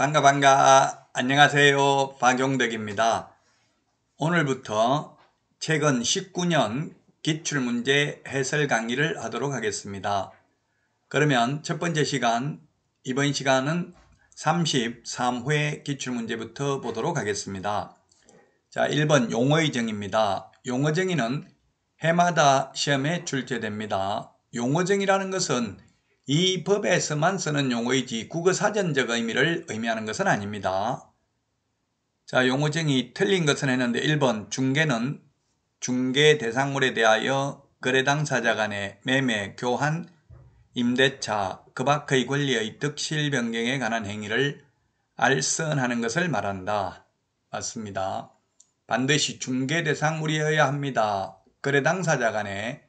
반가 반가 안녕하세요 박용덕입니다. 오늘부터 최근 19년 기출문제 해설 강의를 하도록 하겠습니다. 그러면 첫 번째 시간 이번 시간은 33회 기출문제부터 보도록 하겠습니다. 자 1번 용어의 정의입니다. 용어 정의는 해마다 시험에 출제됩니다. 용어 정의라는 것은 이 법에서만 쓰는 용어이지 국어 사전적 의미를 의미하는 것은 아닙니다. 자, 용어쟁이 틀린 것은 했는데 1번 중개는 중개 대상물에 대하여 거래 당사자 간의 매매, 교환, 임대차, 그밖의 권리의 득실 변경에 관한 행위를 알선하는 것을 말한다. 맞습니다. 반드시 중개 대상물이어야 합니다. 거래 당사자 간의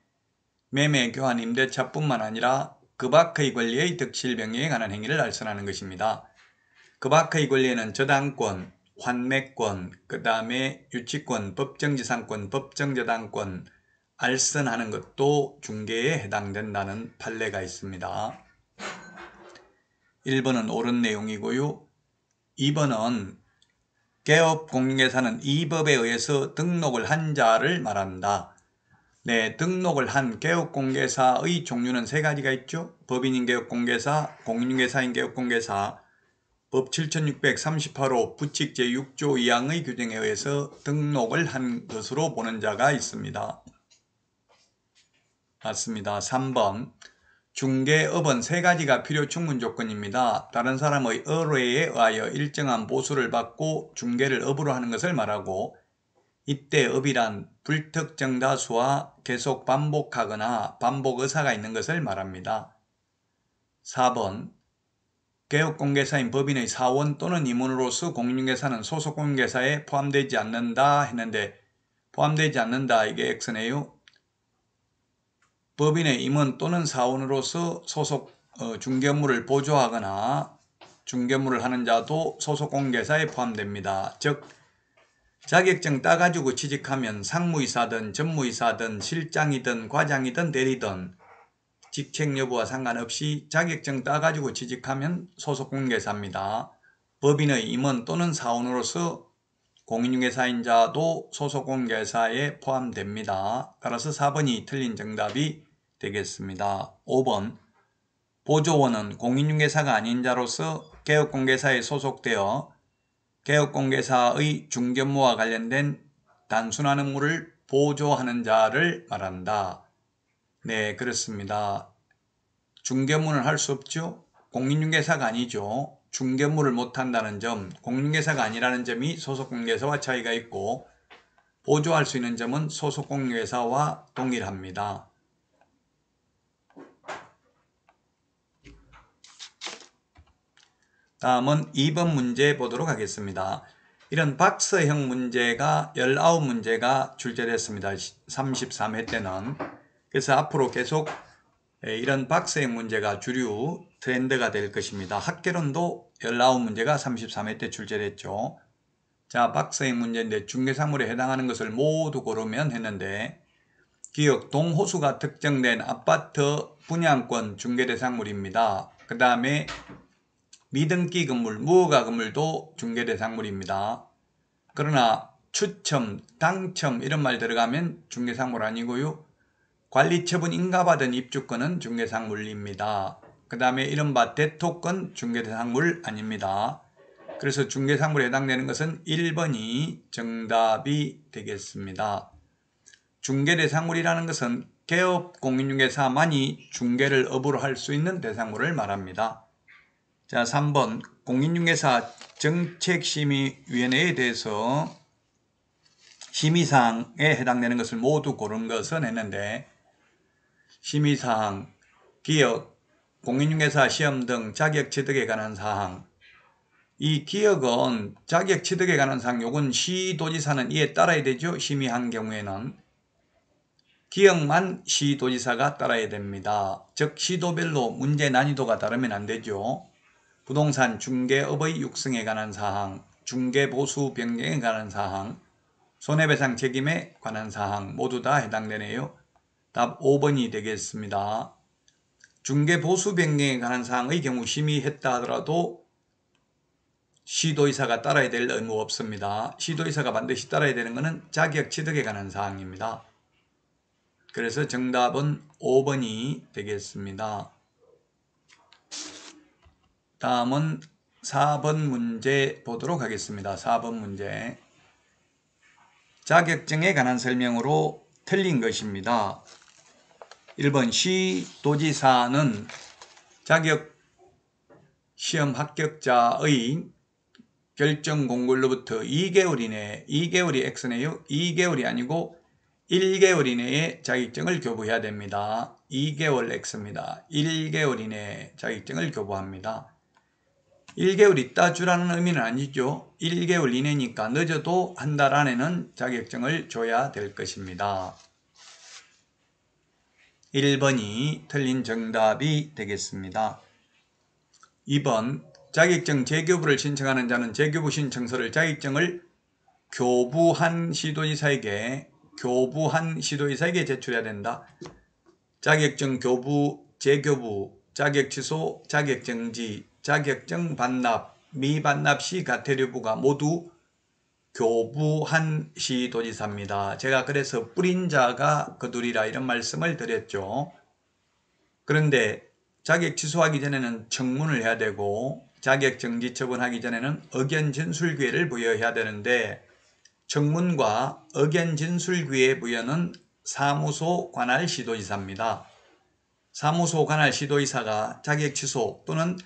매매, 교환, 임대차뿐만 아니라 그밖의 권리의 득실병경에 관한 행위를 알선하는 것입니다. 그밖의 권리에는 저당권, 환매권, 그 다음에 유치권, 법정지상권, 법정저당권, 알선하는 것도 중개에 해당된다는 판례가 있습니다. 1번은 옳은 내용이고요. 2번은 개업 공개사는 이 법에 의해서 등록을 한 자를 말한다. 네, 등록을 한 개업공개사의 종류는 세 가지가 있죠. 법인인 개업공개사, 공인중개사인 개업공개사, 법 7638호 부칙 제6조 2항의 규정에 의해서 등록을 한 것으로 보는 자가 있습니다. 맞습니다. 3번 중개업은 세 가지가 필요 충분 조건입니다. 다른 사람의 의뢰에 의하여 일정한 보수를 받고 중개를 업으로 하는 것을 말하고 이때 업이란 불특정다수와 계속 반복하거나 반복 의사가 있는 것을 말합니다. 4번 개업공개사인 법인의 사원 또는 임원으로서 공인중개사는 소속공개사에 포함되지 않는다 했는데 포함되지 않는다 이게 X네요. 법인의 임원 또는 사원으로서 소속 어, 중개물을 보조하거나 중개물을 하는 자도 소속공개사에 포함됩니다. 즉 자격증 따가지고 취직하면 상무이사든 전무이사든 실장이든 과장이든 대리든 직책 여부와 상관없이 자격증 따가지고 취직하면 소속공개사입니다. 법인의 임원 또는 사원으로서 공인중개사인자도 소속공개사에 포함됩니다. 따라서 4번이 틀린 정답이 되겠습니다. 5번 보조원은 공인중개사가 아닌 자로서 개업공개사에 소속되어 개혁공개사의 중견무와 관련된 단순한 업무를 보조하는 자를 말한다. 네, 그렇습니다. 중견무는 할 수 없죠? 공인중개사가 아니죠. 중견무를 못한다는 점, 공인중개사가 아니라는 점이 소속공개사와 차이가 있고 보조할 수 있는 점은 소속공개사와 동일합니다. 다음은 2번 문제 보도록 하겠습니다. 이런 박스형 문제가 19문제가 출제됐습니다. 33회 때는. 그래서 앞으로 계속 이런 박스형 문제가 주류 트렌드가 될 것입니다. 학계론도 19문제가 33회 때 출제됐죠. 자, 박스의 문제인데 중개사물에 해당하는 것을 모두 고르면 했는데 기역 동호수가 특정된 아파트 분양권 중개대상물입니다. 그 다음에 미등기 건물, 무허가 건물도 중개 대상물입니다. 그러나 추첨, 당첨 이런 말 들어가면 중개 상물 아니고요. 관리처분 인가받은 입주권은 중개 상물입니다. 그 다음에 이른바 대토권 중개 대상물 아닙니다. 그래서 중개 상물에 해당되는 것은 1번이 정답이 되겠습니다. 중개 대상물이라는 것은 개업 공인중개사만이 중개를 업으로 할 수 있는 대상물을 말합니다. 자, 3번 공인중개사 정책심의위원회에 대해서 심의사항에 해당되는 것을 모두 고른 것은 했는데 심의사항, 기억, 공인중개사 시험 등 자격취득에 관한 사항 이 기억은 자격취득에 관한 사항 요건 시도지사는 이에 따라야 되죠. 심의한 경우에는 기억만 시도지사가 따라야 됩니다. 즉 시도별로 문제 난이도가 다르면 안 되죠. 부동산 중개업의 육성에 관한 사항, 중개보수 변경에 관한 사항, 손해배상 책임에 관한 사항 모두 다 해당되네요. 답 5번이 되겠습니다. 중개보수 변경에 관한 사항의 경우 심의했다 하더라도 시도이사가 따라야 될 의무 없습니다. 시도이사가 반드시 따라야 되는 것은 자격 취득에 관한 사항입니다. 그래서 정답은 5번이 되겠습니다. 다음은 4번 문제 보도록 하겠습니다. 4번 문제 자격증에 관한 설명으로 틀린 것입니다. 1번 시 도지사는 자격 시험 합격자의 결정 공고로부터 2개월 이내 2개월이 X네요. 2개월이 아니고 1개월 이내에 자격증을 교부해야 됩니다. 2개월 X입니다. 1개월 이내에 자격증을 교부합니다. 1개월 있다 주라는 의미는 아니죠. 1개월 이내니까 늦어도 한 달 안에는 자격증을 줘야 될 것입니다. 1번이 틀린 정답이 되겠습니다. 2번 자격증 재교부를 신청하는 자는 재교부 신청서를 자격증을 교부한 시도지사에게 교부한 시도지사에게 제출해야 된다. 자격증 교부, 재교부, 자격취소, 자격정지, 자격증 반납, 미반납 시 가태료부가 모두 교부한 시도지사입니다. 제가 그래서 뿌린 자가 그두이라 이런 말씀을 드렸죠. 그런데 자격 취소하기 전에는 청문을 해야 되고 자격 정지 처분하기 전에는 의견 진술 기회를 부여해야 되는데 청문과 의견 진술 기회 부여는 사무소 관할 시도지사입니다. 사무소 관할 시도지사가 자격 취소 또는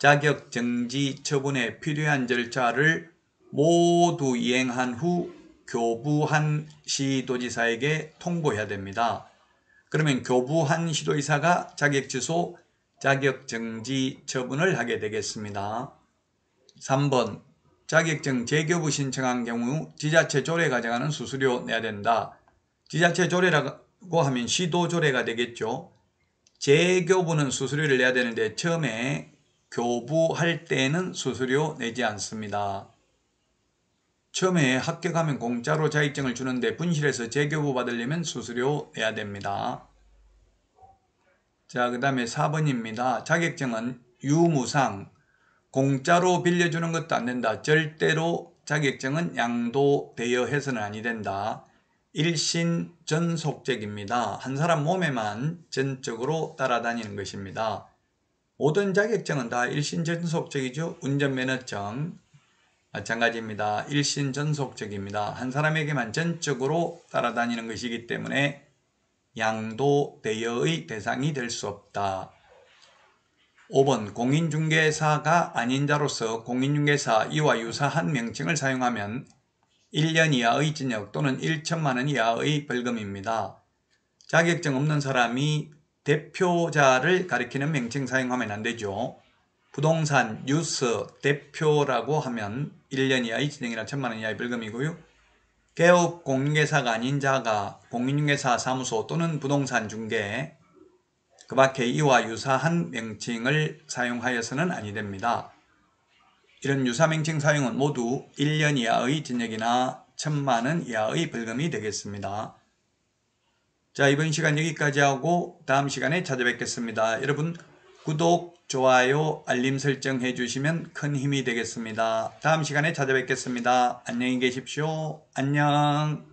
자격 정지 처분에 필요한 절차를 모두 이행한 후 교부한 시도지사에게 통보해야 됩니다. 그러면 교부한 시도지사가 자격 취소, 자격 정지 처분을 하게 되겠습니다. 3번 자격증 재교부 신청한 경우 지자체 조례 가정하는 수수료 내야 된다. 지자체 조례라고 하면 시도 조례가 되겠죠. 재교부는 수수료를 내야 되는데 처음에 교부할 때에는 수수료 내지 않습니다. 처음에 합격하면 공짜로 자격증을 주는데 분실해서 재교부 받으려면 수수료 내야 됩니다. 자, 그 다음에 4번입니다. 자격증은 유무상, 공짜로 빌려주는 것도 안 된다. 절대로 자격증은 양도 되어 해서는 아니 된다. 일신 전속적입니다. 한 사람 몸에만 전적으로 따라다니는 것입니다. 모든 자격증은 다 일신전속적이죠. 운전면허증 마찬가지입니다. 일신전속적입니다. 한 사람에게만 전적으로 따라다니는 것이기 때문에 양도 대여의 대상이 될 수 없다. 5번 공인중개사가 아닌 자로서 공인중개사 이와 유사한 명칭을 사용하면 1년 이하의 징역 또는 1천만원 이하의 벌금입니다. 자격증 없는 사람이 대표자를 가리키는 명칭 사용하면 안되죠. 부동산 뉴스 대표라고 하면 1년 이하의 진행이나 1 천만원 이하의 벌금이고요. 개업 공인회사가 아닌 자가 공인중개사 사무소 또는 부동산 중개 그 밖에 이와 유사한 명칭을 사용하여서는 아니 됩니다. 이런 유사 명칭 사용은 모두 1년 이하의 징역이나 1 천만원 이하의 벌금이 되겠습니다. 자 이번 시간 여기까지 하고 다음 시간에 찾아뵙겠습니다. 여러분 구독, 좋아요, 알림 설정 해주시면 큰 힘이 되겠습니다. 다음 시간에 찾아뵙겠습니다. 안녕히 계십시오. 안녕